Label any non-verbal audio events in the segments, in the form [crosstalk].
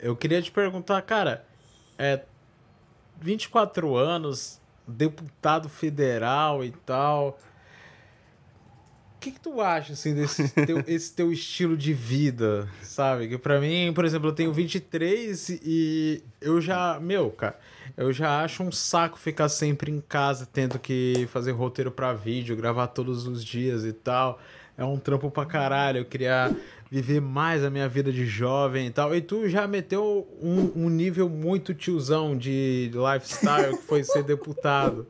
Eu queria te perguntar, cara, é 24 anos, deputado federal e tal. O que, que tu acha, assim, desse [laughs] teu, esse teu estilo de vida, sabe? Que pra mim, por exemplo, eu tenho 23 e eu já... Meu, cara, eu já acho um saco ficar sempre em casa tendo que fazer roteiro para vídeo, gravar todos os dias e tal é um trampo pra caralho, eu queria viver mais a minha vida de jovem e tal. E tu já meteu um, um nível muito tiozão de lifestyle que foi ser deputado.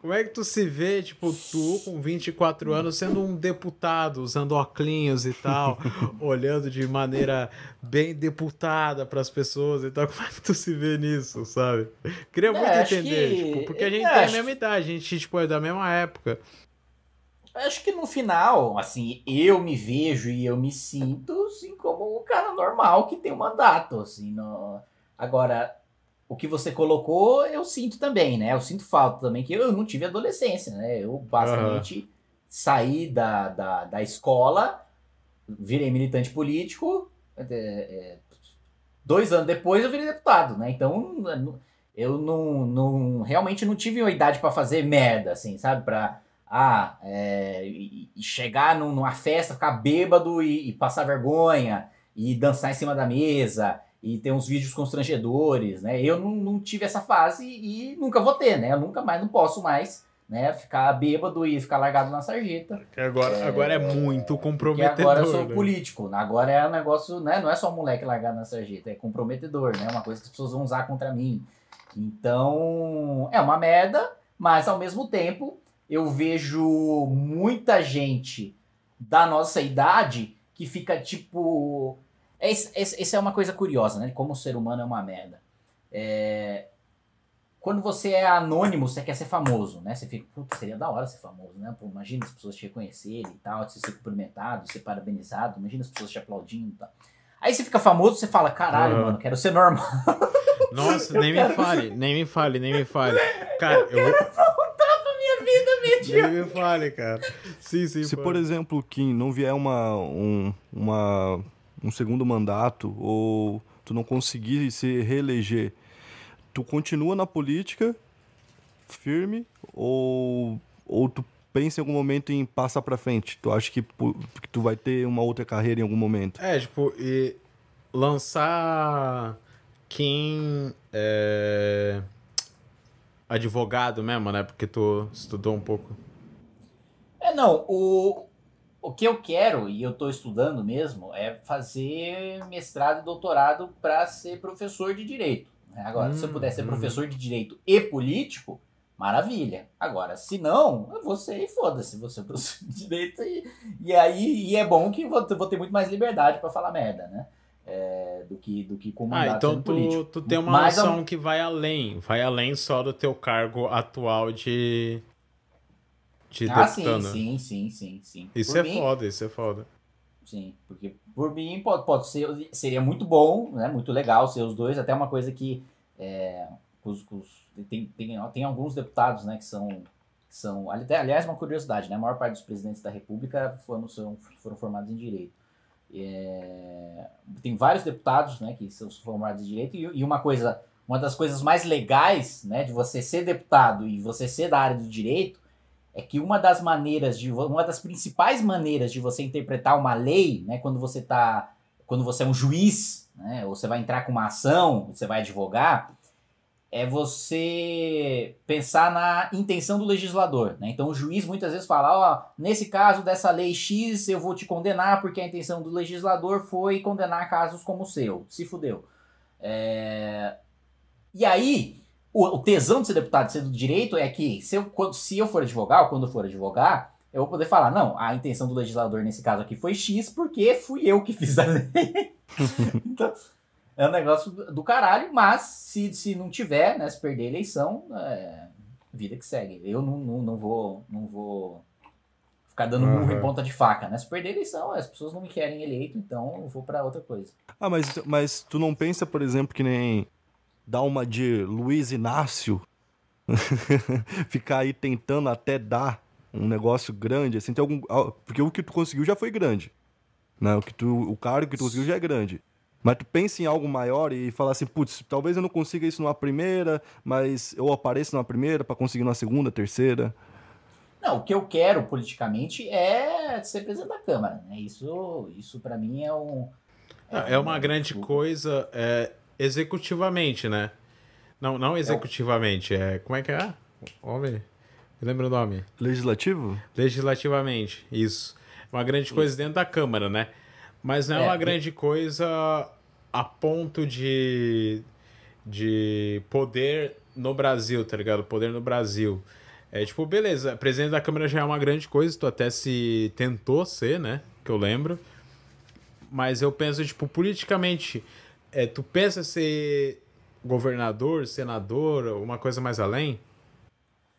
Como é que tu se vê, tipo, tu com 24 anos sendo um deputado, usando óculos e tal, [laughs] olhando de maneira bem deputada para as pessoas e tal? Como é que tu se vê nisso, sabe? Queria muito é, entender, que... tipo, porque a gente é, tem acho... a mesma idade, a gente tipo, é da mesma época. Acho que no final, assim, eu me vejo e eu me sinto, assim, como um cara normal que tem um mandato, assim. No... Agora, o que você colocou, eu sinto também, né? Eu sinto falta também, que eu não tive adolescência, né? Eu basicamente uhum. saí da, da, da escola, virei militante político, é, é, dois anos depois eu virei deputado, né? Então, eu não, não realmente não tive uma idade para fazer merda, assim, sabe? Pra ah, é, e, chegar numa festa, ficar bêbado e, e, passar vergonha, e dançar em cima da mesa, e ter uns vídeos constrangedores, né? Eu não, não tive essa fase e nunca vou ter, né? Eu nunca mais, não posso mais né? Ficar bêbado e ficar largado na sarjeta. Porque agora é, agora é muito comprometedor. agora eu sou né? político. Né? Agora é um negócio, né? Não é só um moleque largado na sarjeta, é comprometedor, né? É uma coisa que as pessoas vão usar contra mim. Então, é uma merda, mas ao mesmo tempo eu vejo muita gente da nossa idade que fica tipo. Essa é uma coisa curiosa, né? Como o ser humano é uma merda. É... Quando você é anônimo, você quer ser famoso, né? Você fica, putz, seria da hora ser famoso, né? Pô, imagina as pessoas te reconhecerem e tal, te ser cumprimentado, ser parabenizado, imagina as pessoas te aplaudindo e tal. Aí você fica famoso, você fala, caralho, uhum. mano, quero ser normal. Nossa, [laughs] nem me fale, nem me fale, nem me fale. Cara, eu, [laughs] eu, nem me fale, cara. Sim, sim. Se, por exemplo, Kim, não vier uma, um, uma, um segundo mandato ou tu não conseguir se reeleger, tu continua na política firme ou, ou tu pensa em algum momento em passar para frente? Tu acha que, que tu vai ter uma outra carreira em algum momento? É, tipo, e lançar Kim é, advogado mesmo, né? Porque tu estudou um pouco. É, não. O, o que eu quero, e eu estou estudando mesmo, é fazer mestrado e doutorado para ser professor de direito. Né? Agora, hum, se eu puder ser hum, hum. professor de direito e político, maravilha. Agora, se não, eu vou ser e foda-se, você é [laughs] professor de direito. E, e aí e é bom que vou, vou ter muito mais liberdade para falar merda, né? É, do que do que comandar ah, então tu, político. tu tem uma Mas noção a... que vai além, vai além só do teu cargo atual de de ah, sim, né? sim, sim, sim, sim. Isso por é mim, foda, isso é foda. Sim, porque por mim pode, pode ser seria muito bom, né? Muito legal ser os dois, até uma coisa que é, os, os, tem, tem, tem alguns deputados, né, que são são aliás uma curiosidade, né? A maior parte dos presidentes da República foram, são, foram formados em direito. É, tem vários deputados né, que são formados de direito, e, e, uma coisa, uma das coisas mais legais né, de você ser deputado e você ser da área do direito é que uma das maneiras de uma das principais maneiras de você interpretar uma lei, né, quando você tá, quando você é um juiz, né, ou você vai entrar com uma ação, você vai advogar, é você pensar na intenção do legislador. Né? Então o juiz muitas vezes fala, ó, nesse caso dessa lei X eu vou te condenar porque a intenção do legislador foi condenar casos como o seu. Se fudeu. É... E aí, o, o, tesão de ser deputado, sendo ser do direito, é que se eu, quando, se eu for advogar, ou quando eu for advogar, eu vou poder falar, não, a intenção do legislador nesse caso aqui foi X porque fui eu que fiz a lei. [laughs] então é um negócio do caralho, mas se, se não tiver, né, se perder a eleição, é, vida que segue. Eu não, não, não vou não vou ficar dando uhum. murro em ponta de faca, né? Se perder a eleição, as pessoas não me querem eleito, então eu vou para outra coisa. Ah, mas, mas tu não pensa, por exemplo, que nem dar uma de Luiz Inácio, [laughs] ficar aí tentando até dar um negócio grande, assim, tem algum... Ah, porque o que tu conseguiu já foi grande, né? O, que tu, o cargo que tu conseguiu já é grande. Mas tu pensa em algo maior e fala assim, putz, talvez eu não consiga isso numa primeira, mas eu apareço numa primeira para conseguir numa segunda, terceira. Não, o que eu quero politicamente é ser presidente da Câmara. Né? Isso, isso para mim é um. É, é uma um... grande tipo coisa é, executivamente, né? Não, não é executivamente, é. Como é que é? Homem. Lembra o nome? Legislativo? Legislativamente, isso. Uma grande coisa dentro da Câmara, né? Mas não é, é uma grande coisa a ponto de, de poder no Brasil, tá ligado? Poder no Brasil. É tipo, beleza, presidente da Câmara já é uma grande coisa, tu até se tentou ser, né? Que eu lembro. Mas eu penso, tipo, politicamente, é, tu pensa ser governador, senador, uma coisa mais além?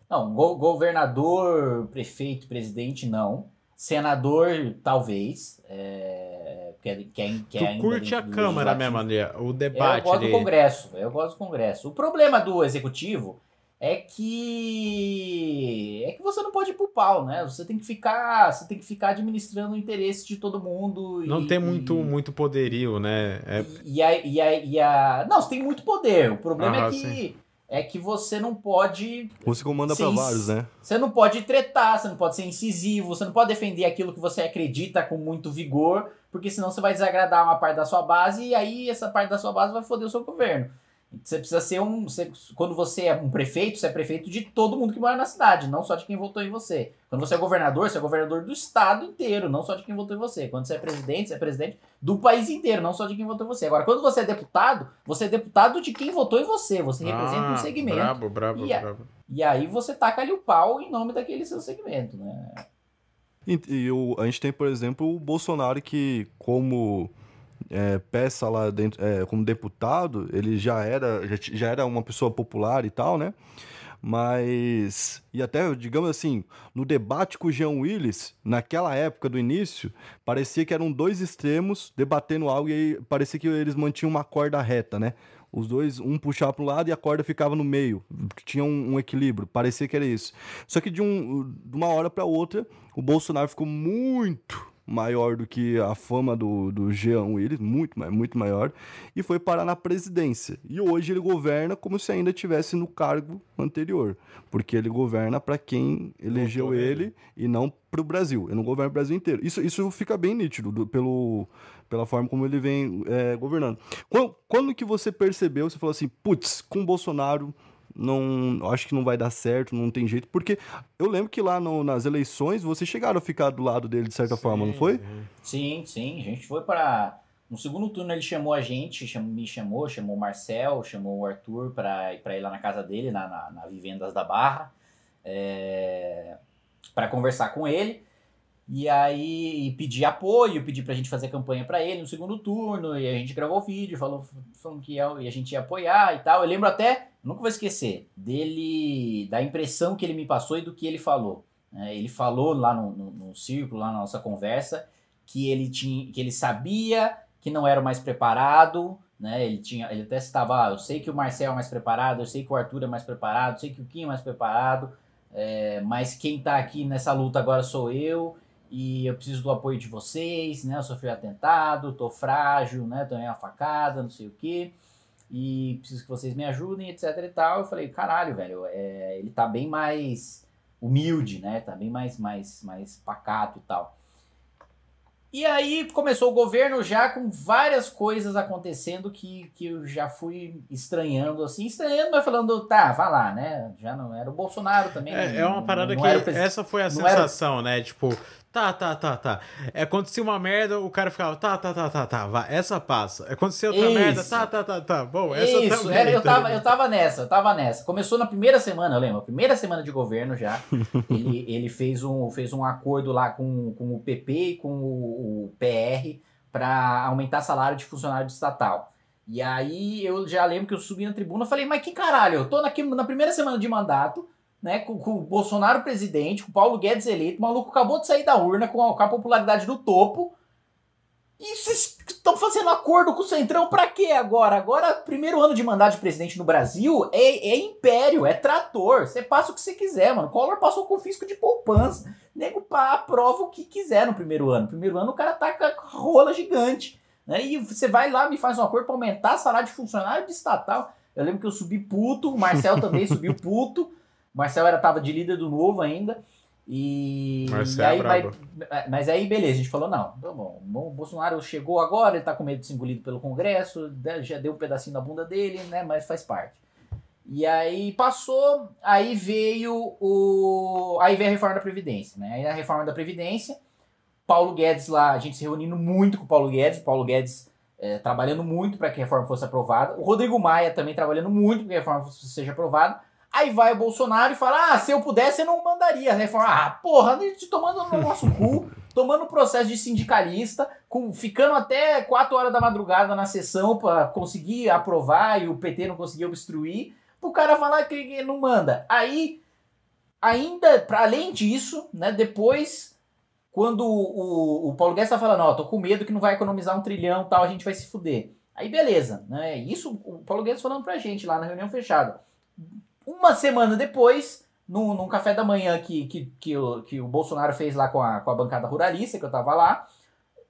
Não, go governador, prefeito, presidente, não. Senador, talvez. É que, que, é que tu é curte a Câmara mesmo, André, o debate. Eu gosto ali. do Congresso, eu gosto do Congresso. O problema do Executivo é que é que você não pode ir pro pau, né? Você tem que ficar, você tem que ficar administrando o interesse de todo mundo. Não e, tem muito, e, muito poderio, né? É... E, e, a, e, a, e a... não, você tem muito poder. O problema ah, é que sim é que você não pode. Você comanda para vários, né? Você não pode tretar, você não pode ser incisivo, você não pode defender aquilo que você acredita com muito vigor, porque senão você vai desagradar uma parte da sua base e aí essa parte da sua base vai foder o seu governo. Você precisa ser um. Você, quando você é um prefeito, você é prefeito de todo mundo que mora na cidade, não só de quem votou em você. Quando você é governador, você é governador do estado inteiro, não só de quem votou em você. Quando você é presidente, você é presidente do país inteiro, não só de quem votou em você. Agora, quando você é deputado, você é deputado de quem votou em você. Você ah, representa um ah, segmento. Brabo, brabo, e, a, brabo. E aí você taca ali o pau em nome daquele seu segmento, né? E, e o, a gente tem, por exemplo, o Bolsonaro que, como é, peça lá dentro, é, como deputado, ele já era, já, já era uma pessoa popular e tal, né? mas e até digamos assim no debate com o Jean Willis naquela época do início parecia que eram dois extremos debatendo algo e aí, parecia que eles mantinham uma corda reta né os dois um puxava para o lado e a corda ficava no meio tinha um, um equilíbrio parecia que era isso só que de, um, de uma hora para outra o Bolsonaro ficou muito maior do que a fama do, do Jean Willis, muito, muito maior, e foi parar na presidência. E hoje ele governa como se ainda tivesse no cargo anterior, porque ele governa para quem elegeu ele e não para o Brasil. Ele não governa o Brasil inteiro. Isso, isso fica bem nítido do, pelo, pela forma como ele vem é, governando. Quando, quando que você percebeu, você falou assim, putz, com o Bolsonaro não acho que não vai dar certo, não tem jeito, porque eu lembro que lá no, nas eleições vocês chegaram a ficar do lado dele de certa sim, forma, não foi? Uhum. Sim, sim, a gente foi para no segundo turno ele chamou a gente, chamou, me chamou, chamou o Marcel, chamou o Arthur para ir lá na casa dele, na, na, na Vivendas da Barra, é... Eh, para conversar com ele. E aí pedir pedi apoio, pedi pra gente fazer campanha para ele no segundo turno, e a gente gravou o vídeo, falou, falou que ia, e a gente ia apoiar e tal. Eu lembro até, nunca vou esquecer, dele, da impressão que ele me passou e do que ele falou. É, ele falou lá no, no, no, círculo, lá na nossa conversa, que ele tinha, que ele sabia que não era mais preparado, né? Ele tinha, ele até estava, ah, eu sei que o Marcel é mais preparado, eu sei que o Arthur é mais preparado, eu sei que o Kim é mais preparado, é, mas quem tá aqui nessa luta agora sou eu e eu preciso do apoio de vocês, né? Eu sofri um atentado, tô frágil, né? Tomei uma facada, não sei o que, e preciso que vocês me ajudem, etc e tal. Eu falei, caralho, velho, é, ele tá bem mais humilde, né? Tá bem mais, mais, mais pacato e tal. E aí começou o governo já com várias coisas acontecendo que, que eu já fui estranhando, assim, estranhando, mas falando, tá, vá lá, né? Já não era o Bolsonaro também. É, não, é uma parada que essa foi a sensação, era... né? Tipo, Tá, tá, tá, tá. É, acontecia uma merda, o cara ficava, tá, tá, tá, tá, tá, vai, essa passa. É Aconteceu outra Isso. merda, tá, tá, tá, tá, bom, essa Isso, também, era, é, eu, tava, eu tava nessa, eu tava nessa. Começou na primeira semana, lembro Primeira semana de governo já. [laughs] ele, ele fez, um, fez um acordo lá com, com o PP e com o, o PR para aumentar salário de funcionário de estatal. E aí eu já lembro que eu subi na tribuna e falei, mas que caralho, eu tô na, na primeira semana de mandato, né, com, com, o Bolsonaro presidente, com o Paulo Guedes eleito, o maluco acabou de sair da urna com a, com a popularidade do topo. E vocês estão fazendo acordo com o Centrão para quê agora? Agora, primeiro ano de mandato de presidente no Brasil é, é império, é trator. Você passa o que você quiser, mano. Collor passou com fisco de poupança. Nego pá, aprova o que quiser no primeiro ano. Primeiro ano o cara tá com a rola gigante. Né? E você vai lá, me faz um acordo para aumentar salário de funcionário de estatal. Eu lembro que eu subi puto, o Marcel também subiu puto. Marcelo Marcel era, tava de líder do novo ainda. E, aí, é, é mas aí, beleza, a gente falou: não, tá bom, o Bolsonaro chegou agora, ele tá com medo de ser engolido pelo Congresso, né, já deu um pedacinho na bunda dele, né? Mas faz parte. E aí passou, aí veio o. Aí veio a reforma da Previdência, né? Aí a reforma da Previdência, Paulo Guedes lá, a gente se reunindo muito com o Paulo Guedes, o Paulo Guedes é, trabalhando muito para que a reforma fosse aprovada. O Rodrigo Maia também trabalhando muito para que a reforma seja aprovada. Aí vai o Bolsonaro e fala: Ah, se eu pudesse, eu não mandaria né? a reforma. Ah, porra, te tomando no nosso cu, [laughs] tomando processo de sindicalista, com, ficando até 4 horas da madrugada na sessão para conseguir aprovar e o PT não conseguir obstruir, pro cara falar que não manda. Aí, ainda, para além disso, né, depois. Quando o, o Paulo Guedes tá falando, ó, tô com medo que não vai economizar um trilhão tal, a gente vai se fuder. Aí beleza, né? Isso o Paulo Guedes falando pra gente lá na reunião fechada uma semana depois, num, num café da manhã que, que, que, o, que o Bolsonaro fez lá com a, com a bancada ruralista, que eu tava lá,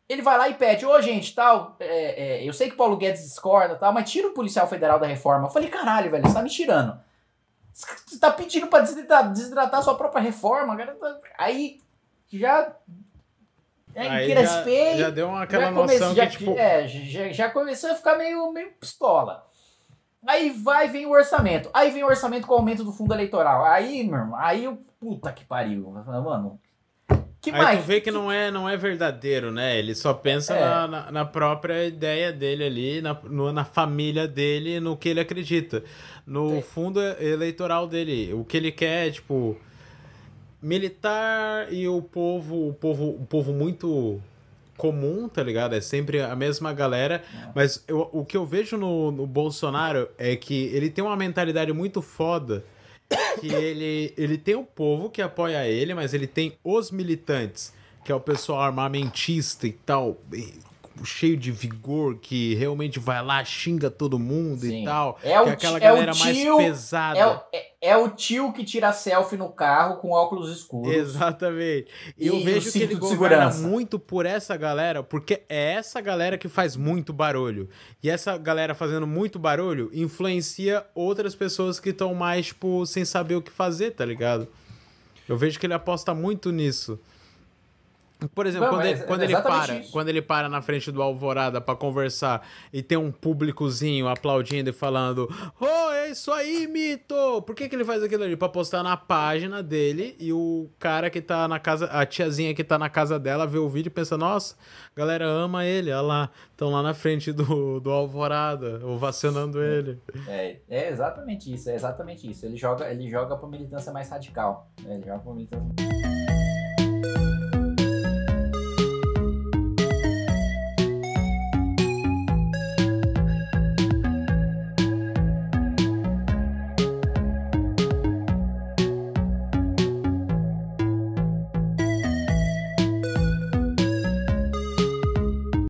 ele vai lá e pede, ô oh, gente, tal, é, é, eu sei que o Paulo Guedes discorda, tal, mas tira o policial federal da reforma. Eu falei, caralho, velho, você tá me tirando. Você tá pedindo pra desidratar, desidratar sua própria reforma, cara. Tá, aí já. É, Aí já, já, deu uma, aquela já noção comece, que, já, tipo... É, já, já começou a ficar meio, meio pistola. Aí vai, vem o orçamento. Aí vem o orçamento com o aumento do fundo eleitoral. Aí, meu irmão, aí o puta que pariu. Mano, que aí mais? tu vê que, não, é, não é verdadeiro, né? Ele só pensa é. na, na, na, própria ideia dele ali, na, no, na família dele, no que ele acredita. No Sim. É. fundo eleitoral dele. O que ele quer é, tipo, militar e o povo, o povo, o povo muito comum, tá ligado? É sempre a mesma galera. É. Mas eu, o que eu vejo no, no Bolsonaro é que ele tem uma mentalidade muito foda que ele, ele tem o povo que apoia ele, mas ele tem os militantes, que é o pessoal armamentista e tal, cheio de vigor, que realmente vai lá, xinga todo mundo Sim. e tal. É, o, é aquela é galera tio, mais pesada. É o, é, é, o tio que tira selfie no carro com óculos escuros. Exatamente. E eu vejo que ele governa muito por essa galera, porque é essa galera que faz muito barulho. E essa galera fazendo muito barulho influencia outras pessoas que estão mais, tipo, sem saber o que fazer, tá ligado? Eu vejo que ele aposta muito nisso. Por exemplo, Não, quando, ele, quando é ele para, quando ele para na frente do Alvorada para conversar e tem um públicozinho aplaudindo e falando: "Oh, é isso aí, mito". Por que, que ele faz aquilo ali para postar na página dele e o cara que tá na casa, a tiazinha que tá na casa dela vê o vídeo e pensa: "Nossa, a galera ama ele, olha lá, estão lá na frente do, do Alvorada, ovacionando ele". É, é exatamente isso, é exatamente isso. Ele joga, ele joga para militância mais radical, né? Ele joga pra militância